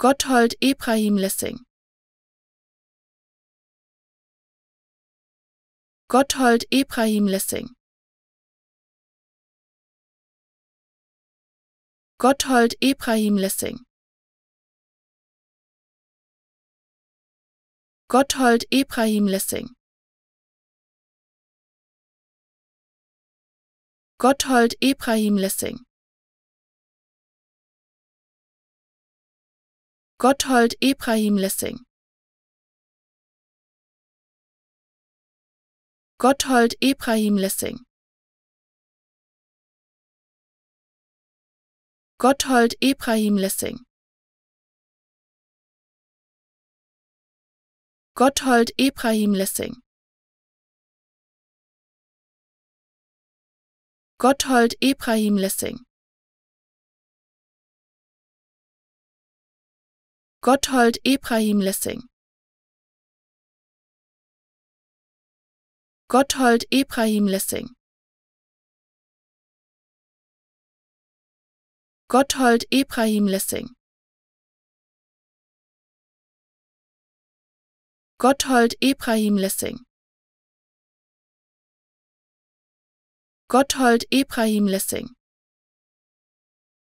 Gotthold Ebrahim Lessing Gotthold Ebrahim Lessing Gotthold Ebrahim Lessing Gotthold Ebrahim Lessing Gotthold Ebrahim Lessing Gotthold Ebrahim Lessing Gotthold Ebrahim Lessing Gotthold Ebrahim Lessing Gotthold Ebrahim Lessing Gotthold Ebrahim Lessing Gotthold Ebrahim Lessing Gotthold Ebrahim Lessing Gotthold Ebrahim Lessing Gotthold Ebrahim Lessing Gotthold Ebrahim Lessing